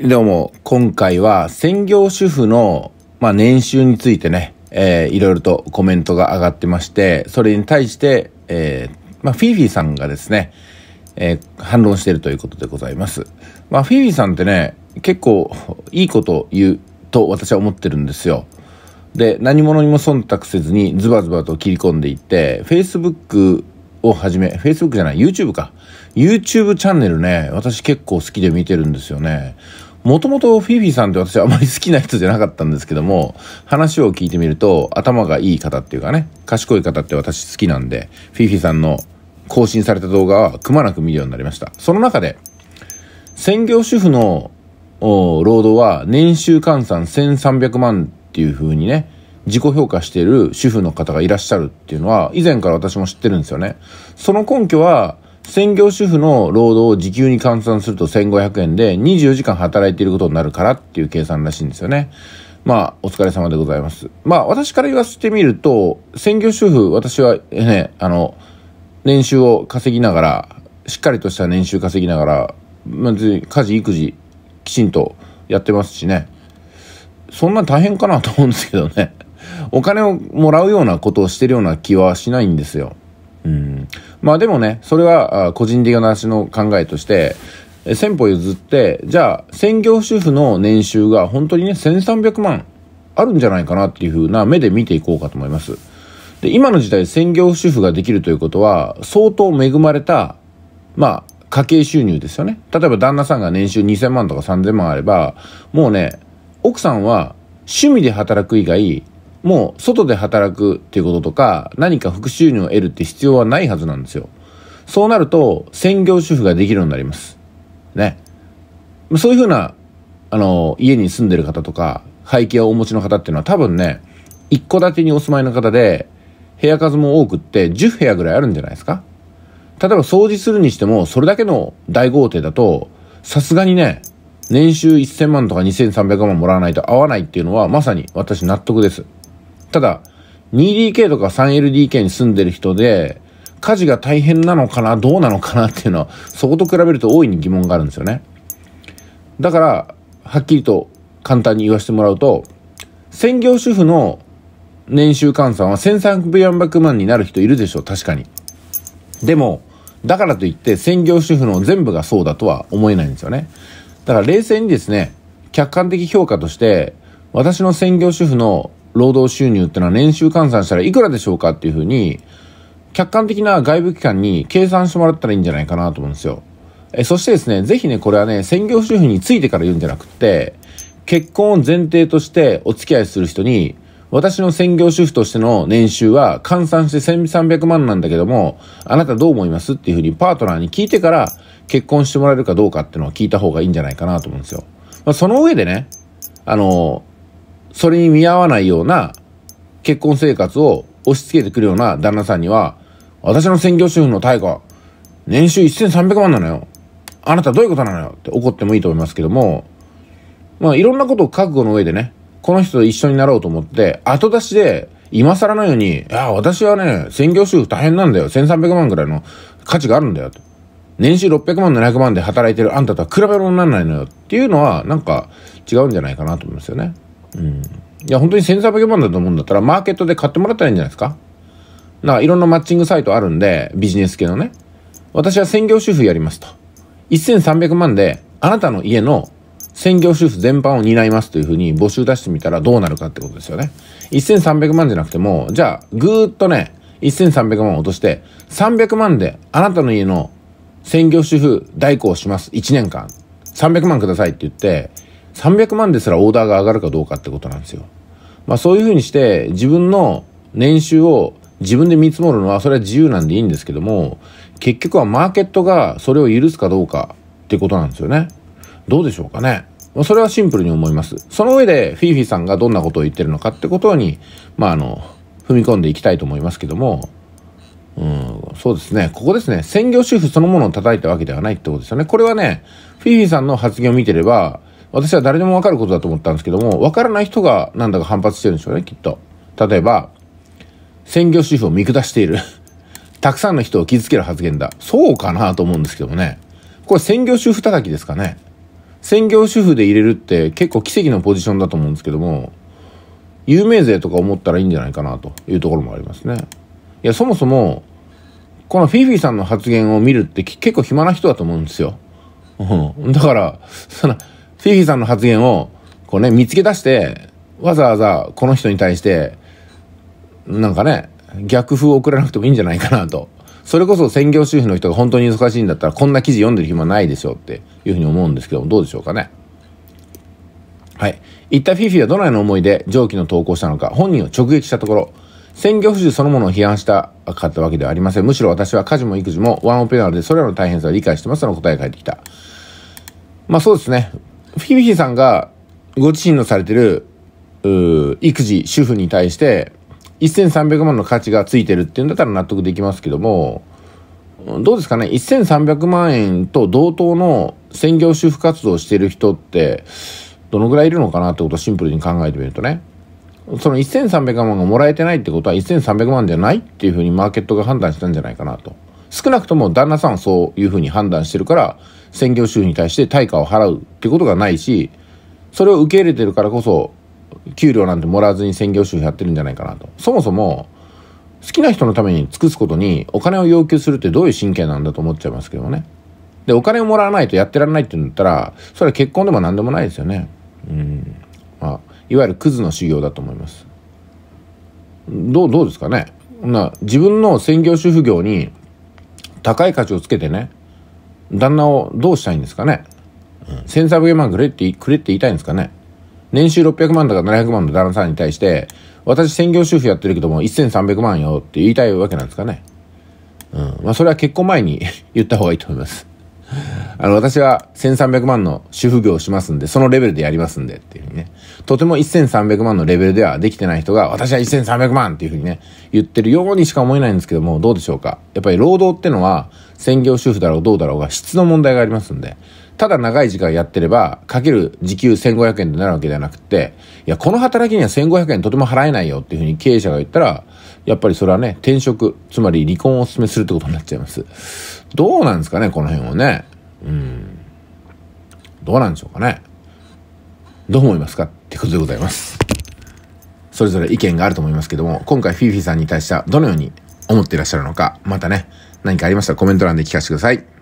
どうも、今回は専業主婦の、まあ、年収についてね、えー、いろいろとコメントが上がってまして、それに対して、えー、まあ、フィーフィーさんがですね、えー、反論しているということでございます。まあ、フィーフィーさんってね、結構いいこと言うと私は思ってるんですよ。で、何者にも忖度せずにズバズバと切り込んでいって、Facebook をはじめ、Facebook じゃない、YouTube か。YouTube チャンネルね、私結構好きで見てるんですよね。もともとフィフィさんって私あまり好きな人じゃなかったんですけども、話を聞いてみると、頭がいい方っていうかね、賢い方って私好きなんで、フィフィさんの更新された動画はくまなく見るようになりました。その中で、専業主婦の労働は年収換算1300万っていう風にね、自己評価している主婦の方がいらっしゃるっていうのは、以前から私も知ってるんですよね。その根拠は、専業主婦の労働を時給に換算すると1500円で24時間働いていることになるからっていう計算らしいんですよね。まあ、お疲れ様でございます。まあ、私から言わせてみると、専業主婦、私はね、あの、年収を稼ぎながら、しっかりとした年収稼ぎながら、まず、家事、育児、きちんとやってますしね。そんな大変かなと思うんですけどね。お金をもらうようなことをしてるような気はしないんですよ。うん。まあでもね、それは個人的な話の考えとして、先歩譲って、じゃあ、専業主婦の年収が本当にね、1300万あるんじゃないかなっていうふうな目で見ていこうかと思います。で、今の時代、専業主婦ができるということは、相当恵まれた、まあ、家計収入ですよね。例えば旦那さんが年収2000万とか3000万あれば、もうね、奥さんは趣味で働く以外、もう外で働くっていうこととか、何か副収入を得るって必要はないはずなんですよ。そうなると、専業主婦ができるようになります。ね。そういうふうな、あの、家に住んでる方とか、背景をお持ちの方っていうのは多分ね、一戸建てにお住まいの方で、部屋数も多くって、10部屋ぐらいあるんじゃないですか例えば掃除するにしても、それだけの大豪邸だと、さすがにね、年収1000万とか2300万もらわないと合わないっていうのは、まさに私納得です。ただ、2DK とか 3LDK に住んでる人で、家事が大変なのかなどうなのかなっていうのは、そこと比べると大いに疑問があるんですよね。だから、はっきりと簡単に言わせてもらうと、専業主婦の年収換算は1300万になる人いるでしょう、確かに。でも、だからといって専業主婦の全部がそうだとは思えないんですよね。だから冷静にですね、客観的評価として、私の専業主婦の労働収入ってのは年収換算したらいくらでしょうかっていうふうに、客観的な外部機関に計算してもらったらいいんじゃないかなと思うんですよ。え、そしてですね、ぜひね、これはね、専業主婦についてから言うんじゃなくて、結婚を前提としてお付き合いする人に、私の専業主婦としての年収は換算して1300万なんだけども、あなたどう思いますっていうふうにパートナーに聞いてから結婚してもらえるかどうかっていうのを聞いた方がいいんじゃないかなと思うんですよ。まあ、その上でね、あの、それに見合わないような結婚生活を押し付けてくるような旦那さんには、私の専業主婦の対価、年収1300万なのよ。あなたどういうことなのよって怒ってもいいと思いますけども、まあいろんなことを覚悟の上でね、この人と一緒になろうと思って、後出しで、今更のように、いや、私はね、専業主婦大変なんだよ。1300万ぐらいの価値があるんだよ。と。年収600万、700万で働いてるあんたとは比べ物にならないのよ。っていうのは、なんか違うんじゃないかなと思いますよね。うん。いや、本当に1300万だと思うんだったら、マーケットで買ってもらったらいいんじゃないですかなんかいろんなマッチングサイトあるんで、ビジネス系のね。私は専業主婦やりますと。1300万で、あなたの家の専業主婦全般を担いますというふうに募集出してみたらどうなるかってことですよね。1300万じゃなくても、じゃあ、ぐーっとね、1300万落として、300万であなたの家の専業主婦代行します。1年間。300万くださいって言って、300万ですらオーダーが上がるかどうかってことなんですよ。まあそういうふうにして自分の年収を自分で見積もるのはそれは自由なんでいいんですけども、結局はマーケットがそれを許すかどうかってことなんですよね。どうでしょうかね。それはシンプルに思います。その上でフィーフィーさんがどんなことを言ってるのかってことに、まああの、踏み込んでいきたいと思いますけども、うん、そうですね。ここですね。専業主婦そのものを叩いたわけではないってことですよね。これはね、フィーフィーさんの発言を見てれば、私は誰でもわかることだと思ったんですけども、わからない人がなんだか反発してるんでしょうね、きっと。例えば、専業主婦を見下している。たくさんの人を傷つける発言だ。そうかなと思うんですけどもね。これ専業主婦叩きですかね。専業主婦で入れるって結構奇跡のポジションだと思うんですけども、有名税とか思ったらいいんじゃないかなというところもありますね。いや、そもそも、このフィフィさんの発言を見るって結構暇な人だと思うんですよ。うん。だから、その、フィフィさんの発言を、こうね、見つけ出して、わざわざこの人に対して、なんかね、逆風を送らなくてもいいんじゃないかなと。それこそ専業主婦の人が本当に忙しいんだったら、こんな記事読んでる暇ないでしょうっていうふうに思うんですけども、どうでしょうかね。はい。一体フィフィはどのような思いで上記の投稿したのか、本人を直撃したところ、専業主婦そのものを批判したかったわけではありません。むしろ私は家事も育児もワンオペなので、それらの大変さを理解してますの答えが返ってきた。まあそうですね。ィフィさんがご自身のされてる、育児、主婦に対して、1300万の価値がついてるっていうんだったら納得できますけども、どうですかね、1300万円と同等の専業主婦活動をしている人って、どのぐらいいるのかなってことをシンプルに考えてみるとね、その1300万がもらえてないってことは1300万じゃないっていうふうにマーケットが判断したんじゃないかなと。少なくとも旦那さんはそういうふうに判断してるから、専業主婦に対して対価を払うってことがないし、それを受け入れてるからこそ、給料なんてもらわずに専業主婦やってるんじゃないかなと。そもそも、好きな人のために尽くすことにお金を要求するってどういう神経なんだと思っちゃいますけどね。で、お金をもらわないとやってられないって言うんだったら、それは結婚でも何でもないですよね。うん。まあ、いわゆるクズの修行だと思います。どう、どうですかね。な、自分の専業主婦業に高い価値をつけてね、旦那をどうしたいんですかね、うん、1300万くれってくれって言いたいんですかね年収600万だか700万の旦那さんに対して私専業主婦やってるけども1300万よって言いたいわけなんですかねうんまあそれは結婚前に 言った方がいいと思いますあの私は1300万の主婦業をしますんでそのレベルでやりますんでっていうふうにねとても1300万のレベルではできてない人が私は1300万っていうふうにね言ってるようにしか思えないんですけどもどうでしょうかやっぱり労働ってのは専業主婦だろうどうだろうが質の問題がありますんで、ただ長い時間やってれば、かける時給1500円となるわけではなくて、いや、この働きには1500円とても払えないよっていうふうに経営者が言ったら、やっぱりそれはね、転職、つまり離婚をお勧めするってことになっちゃいます。どうなんですかね、この辺はね。うん。どうなんでしょうかね。どう思いますかってことでございます。それぞれ意見があると思いますけども、今回フィーフィーさんに対してはどのように思っていらっしゃるのか、またね、何かありましたらコメント欄で聞かせてください。